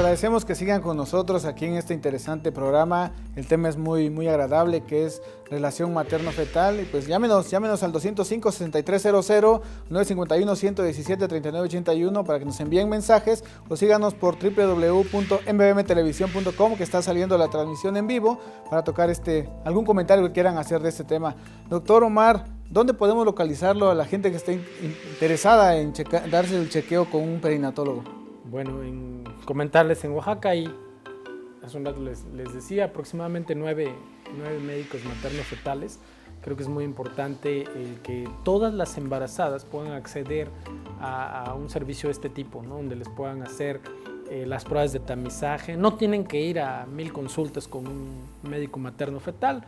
agradecemos que sigan con nosotros aquí en este interesante programa. El tema es muy, muy agradable, que es relación materno-fetal. Y pues llámenos, llámenos al 205-6300-951-117-3981 para que nos envíen mensajes o síganos por www.mbmtelevisión.com que está saliendo la transmisión en vivo para tocar este, algún comentario que quieran hacer de este tema. Doctor Omar, ¿dónde podemos localizarlo a la gente que esté interesada en darse el chequeo con un perinatólogo? bueno, en comentarles en Oaxaca y hace un rato les, decía aproximadamente nueve, médicos materno fetales. Creo que es muy importante eh, que todas las embarazadas puedan acceder a, un servicio de este tipo, donde les puedan hacer eh, las pruebas de tamizaje. No tienen que ir a mil consultas con un médico materno fetal.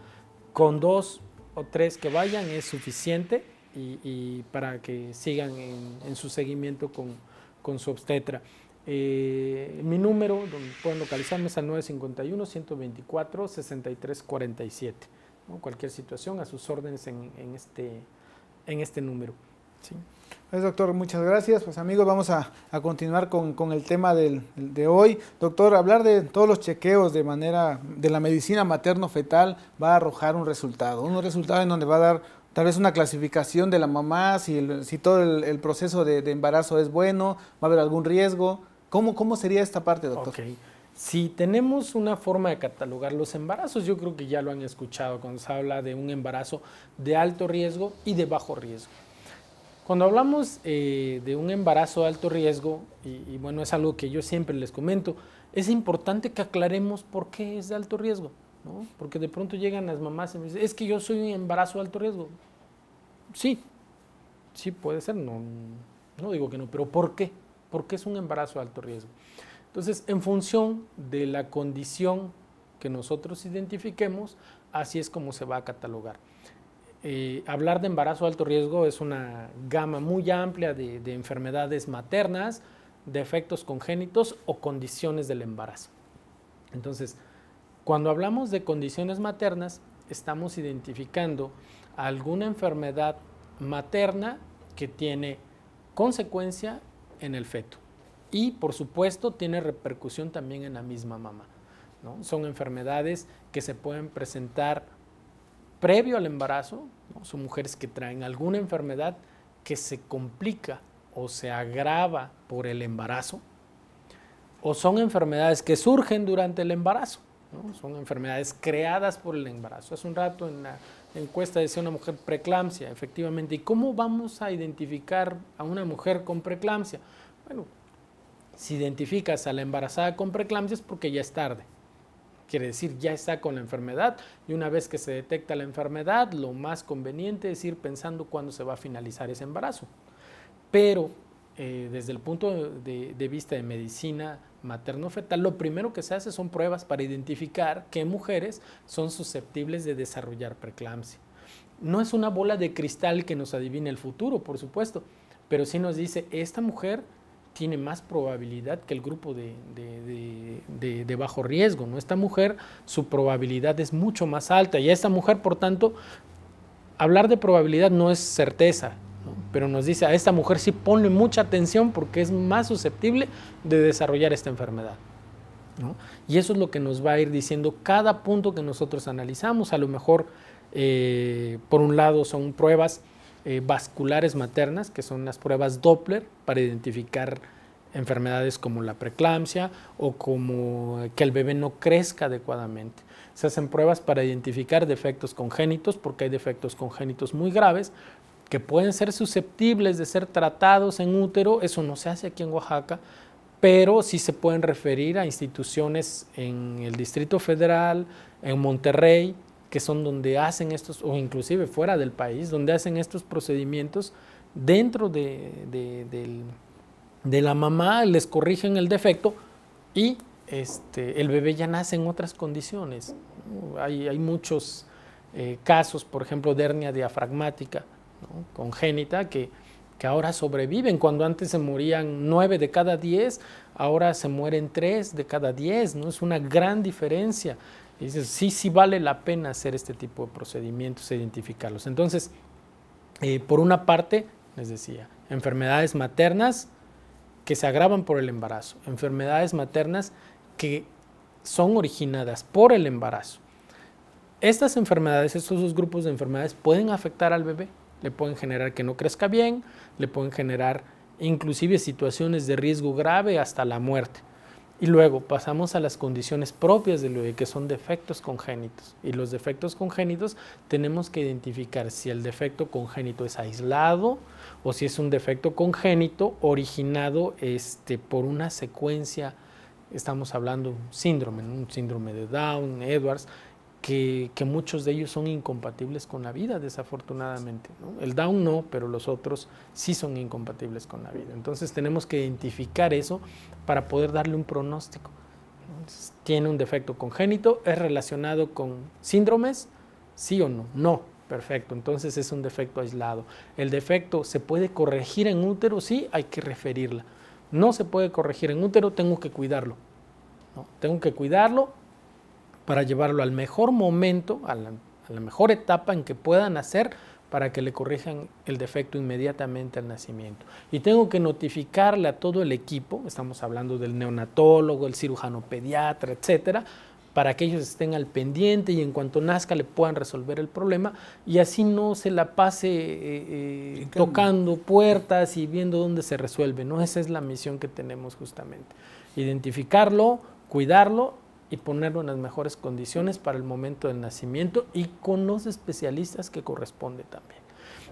Con dos o tres que vayan es suficiente y, para que sigan en, su seguimiento con su obstetra. Eh, mi número, donde pueden localizarme, es al 951-124-6347. ¿no? Cualquier situación a sus órdenes en, este, en este número. Pues, doctor, muchas gracias. Pues amigos, vamos a, continuar con, el tema de hoy. Doctor, hablar de todos los chequeos de manera de la medicina materno-fetal va a arrojar un resultado, un resultado en donde va a dar tal vez una clasificación de la mamá, si, si todo el, proceso de embarazo es bueno, va a haber algún riesgo, ¿Cómo, sería esta parte, doctor? Si tenemos una forma de catalogar los embarazos, yo creo que ya lo han escuchado cuando se habla de un embarazo de alto riesgo y de bajo riesgo. Cuando hablamos eh, de un embarazo de alto riesgo, y, bueno, es algo que yo siempre les comento, es importante que aclaremos por qué es de alto riesgo, ¿no? Porque de pronto llegan las mamás y me dicen, es que yo soy un embarazo de alto riesgo. Sí, sí puede ser, no, no digo que no, pero ¿por qué? porque es un embarazo de alto riesgo. Entonces, en función de la condición que nosotros identifiquemos, así es como se va a catalogar. Eh, hablar de embarazo de alto riesgo es una gama muy amplia de, de enfermedades maternas, defectos congénitos o condiciones del embarazo. Entonces, cuando hablamos de condiciones maternas, estamos identificando alguna enfermedad materna que tiene consecuencia en el feto. Y por supuesto tiene repercusión también en la misma mamá. ¿no? Son enfermedades que se pueden presentar previo al embarazo, ¿no? son mujeres que traen alguna enfermedad que se complica o se agrava por el embarazo, o son enfermedades que surgen durante el embarazo, son enfermedades creadas por el embarazo. Hace un rato en la encuesta ser una mujer preeclampsia, efectivamente. ¿Y cómo vamos a identificar a una mujer con preeclampsia? Bueno, si identificas a la embarazada con preeclampsia es porque ya es tarde. Quiere decir, ya está con la enfermedad y una vez que se detecta la enfermedad, lo más conveniente es ir pensando cuándo se va a finalizar ese embarazo. Pero eh, desde el punto de, de vista de medicina materno-fetal, lo primero que se hace son pruebas para identificar qué mujeres son susceptibles de desarrollar preeclampsia. No es una bola de cristal que nos adivine el futuro, por supuesto, pero sí nos dice, esta mujer tiene más probabilidad que el grupo de, bajo riesgo, ¿no? Esta mujer, su probabilidad es mucho más alta y esta mujer, por tanto, hablar de probabilidad no es certeza, pero nos dice a esta mujer sí pone mucha atención porque es más susceptible de desarrollar esta enfermedad. Y eso es lo que nos va a ir diciendo cada punto que nosotros analizamos. A lo mejor, eh, por un lado, son pruebas eh, vasculares maternas, que son las pruebas Doppler para identificar enfermedades como la preeclampsia o como eh, que el bebé no crezca adecuadamente. Se hacen pruebas para identificar defectos congénitos, porque hay defectos congénitos muy graves, que pueden ser susceptibles de ser tratados en útero, eso no se hace aquí en Oaxaca, pero sí se pueden referir a instituciones en el Distrito Federal, en Monterrey, que son donde hacen estos, o inclusive fuera del país, donde hacen estos procedimientos dentro de, la mamá, les corrigen el defecto y este, el bebé ya nace en otras condiciones. Hay, muchos eh, casos, por ejemplo, de hernia diafragmática, congénita que, que ahora sobreviven. Cuando antes se morían 9 de cada 10, ahora se mueren 3 de cada 10. ¿no? Es una gran diferencia. sí, sí vale la pena hacer este tipo de procedimientos, e identificarlos. Entonces, eh, por una parte, les decía, enfermedades maternas que se agravan por el embarazo, enfermedades maternas que son originadas por el embarazo. Estas enfermedades, estos dos grupos de enfermedades pueden afectar al bebé, le pueden generar que no crezca bien, le pueden generar inclusive situaciones de riesgo grave hasta la muerte. Y luego pasamos a las condiciones propias de lo que son defectos congénitos. Y los defectos congénitos tenemos que identificar si el defecto congénito es aislado o si es un defecto congénito originado este, por una secuencia, estamos hablando de un síndrome, un síndrome de Down, Edwards, que, muchos de ellos son incompatibles con la vida, desafortunadamente. El Down no, pero los otros sí son incompatibles con la vida. Entonces tenemos que identificar eso para poder darle un pronóstico. ¿Tiene un defecto congénito? ¿Es relacionado con síndromes? ¿Sí o no? No. Perfecto, entonces es un defecto aislado. ¿El defecto se puede corregir en útero? Sí, hay que referirla. No se puede corregir en útero, tengo que cuidarlo. ¿no? Tengo que cuidarlo para llevarlo al mejor momento, a la, mejor etapa en que puedan hacer para que le corrijan el defecto inmediatamente al nacimiento. Y tengo que notificarle a todo el equipo, estamos hablando del neonatólogo, el cirujano pediatra, etcétera, para que ellos estén al pendiente y en cuanto nazca le puedan resolver el problema y así no se la pase eh, eh, tocando puertas y viendo dónde se resuelve. ¿no? Esa es la misión que tenemos justamente, identificarlo, cuidarlo y ponerlo en las mejores condiciones para el momento del nacimiento y con los especialistas que corresponde también.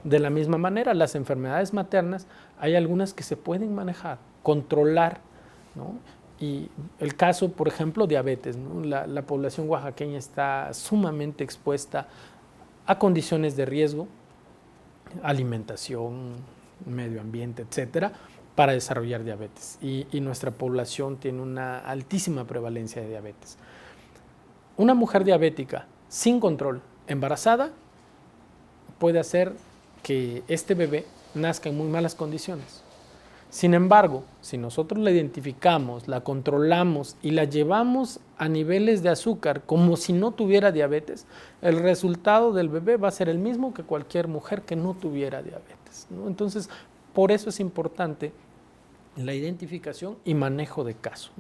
De la misma manera, las enfermedades maternas hay algunas que se pueden manejar, controlar, Y el caso, por ejemplo, diabetes. La, la población oaxaqueña está sumamente expuesta a condiciones de riesgo, alimentación, medio ambiente, etcétera, para desarrollar diabetes y, nuestra población tiene una altísima prevalencia de diabetes. Una mujer diabética sin control, embarazada, puede hacer que este bebé nazca en muy malas condiciones. Sin embargo, si nosotros la identificamos, la controlamos y la llevamos a niveles de azúcar como si no tuviera diabetes, el resultado del bebé va a ser el mismo que cualquier mujer que no tuviera diabetes. Entonces, por eso es importante la identificación y manejo de caso.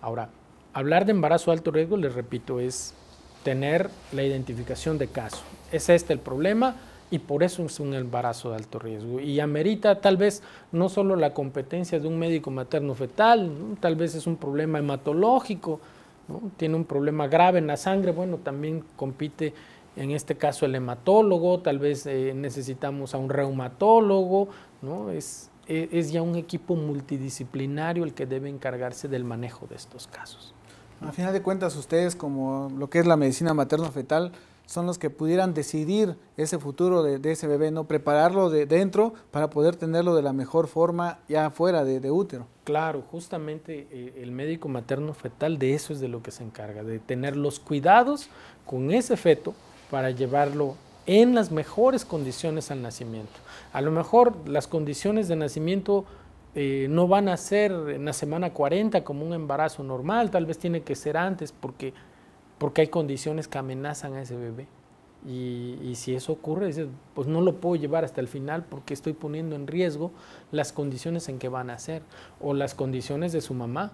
Ahora, hablar de embarazo de alto riesgo, les repito, es tener la identificación de caso. Es este el problema y por eso es un embarazo de alto riesgo. Y amerita tal vez no solo la competencia de un médico materno fetal, tal vez es un problema hematológico, tiene un problema grave en la sangre, bueno, también compite en este caso el hematólogo, tal vez eh, necesitamos a un reumatólogo, ¿no? es, e, es ya un equipo multidisciplinario el que debe encargarse del manejo de estos casos. A final de cuentas, ustedes como lo que es la medicina materno-fetal, son los que pudieran decidir ese futuro de, ese bebé, ¿no? Prepararlo de dentro para poder tenerlo de la mejor forma ya fuera de, útero. Claro, justamente eh, el médico materno fetal de eso es de lo que se encarga, de tener los cuidados con ese feto para llevarlo en las mejores condiciones al nacimiento. A lo mejor las condiciones de nacimiento eh, no van a ser en la semana 40 como un embarazo normal, tal vez tiene que ser antes porque, porque hay condiciones que amenazan a ese bebé. Y, si eso ocurre, pues no lo puedo llevar hasta el final porque estoy poniendo en riesgo las condiciones en que van a ser o las condiciones de su mamá,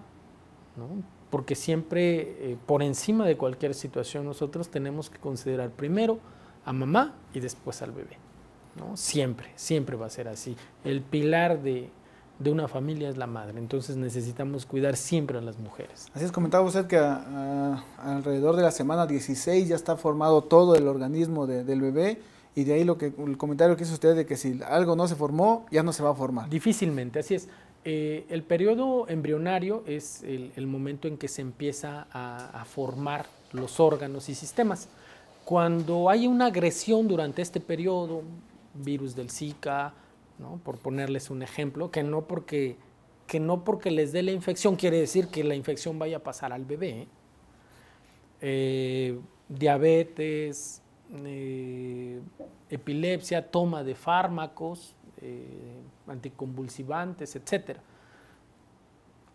porque siempre eh, por encima de cualquier situación nosotros tenemos que considerar primero a mamá y después al bebé. ¿no? Siempre, siempre va a ser así. El pilar de, una familia es la madre, entonces necesitamos cuidar siempre a las mujeres. Así es, comentaba usted que alrededor de la semana 16 ya está formado todo el organismo del bebé y de ahí lo que, el comentario que hizo usted de que si algo no se formó, ya no se va a formar. Difícilmente, así es. Eh, el periodo embrionario es el, momento en que se empieza a formar los órganos y sistemas. Cuando hay una agresión durante este periodo, virus del Zika, por ponerles un ejemplo, que no porque que no porque les dé la infección quiere decir que la infección vaya a pasar al bebé. ¿eh? Eh, diabetes, eh, epilepsia, toma de fármacos, anticonvulsivantes, etc.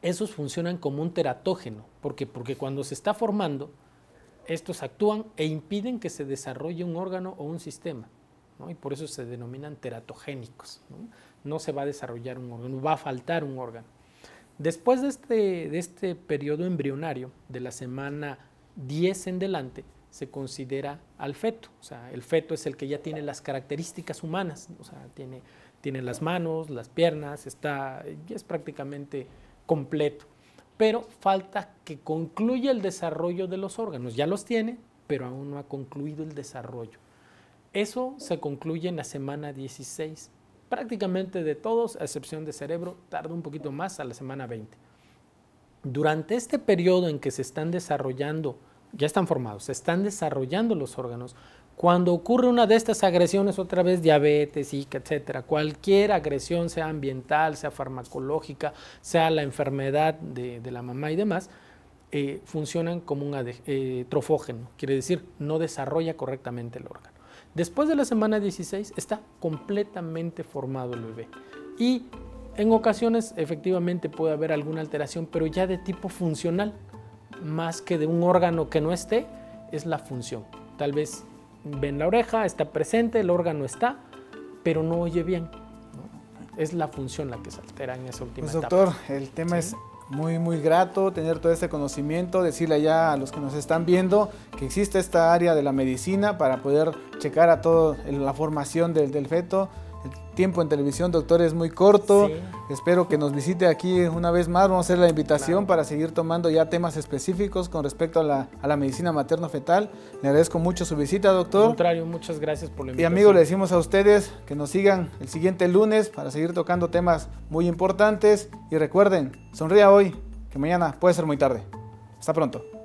Esos funcionan como un teratógeno, porque, porque cuando se está formando, estos actúan e impiden que se desarrolle un órgano o un sistema. Y por eso se denominan teratogénicos. ¿no? se va a desarrollar un órgano, va a faltar un órgano. Después de este, este periodo embrionario, de la semana 10 en delante, se considera al feto. O sea, el feto es el que ya tiene las características humanas. O sea, tiene, las manos, las piernas, está, ya es prácticamente completo pero falta que concluya el desarrollo de los órganos. Ya los tiene, pero aún no ha concluido el desarrollo. Eso se concluye en la semana 16. Prácticamente de todos, a excepción de cerebro, tarda un poquito más a la semana 20. Durante este periodo en que se están desarrollando, ya están formados, se están desarrollando los órganos, cuando ocurre una de estas agresiones, otra vez diabetes, zika, etcétera, cualquier agresión, sea ambiental, sea farmacológica, sea la enfermedad de, la mamá y demás, eh, funcionan como un eh, trofógeno, quiere decir, no desarrolla correctamente el órgano. Después de la semana 16 está completamente formado el bebé y en ocasiones efectivamente puede haber alguna alteración, pero ya de tipo funcional, más que de un órgano que no esté, es la función. Tal vez ven la oreja, está presente, el órgano está, pero no oye bien. Es la función la que se altera en esa última pues, Doctor, el tema es muy, muy grato tener todo este conocimiento, decirle ya a los que nos están viendo que existe esta área de la medicina para poder checar a todo la formación del, del feto. El tiempo en televisión, doctor, es muy corto. Espero que nos visite aquí una vez más. Vamos a hacer la invitación para seguir tomando ya temas específicos con respecto a la, a la medicina materno-fetal. Le agradezco mucho su visita, doctor. Al contrario, muchas gracias por la invitación. Y amigos, le decimos a ustedes que nos sigan el siguiente lunes para seguir tocando temas muy importantes. Y recuerden, sonría hoy, que mañana puede ser muy tarde. Hasta pronto.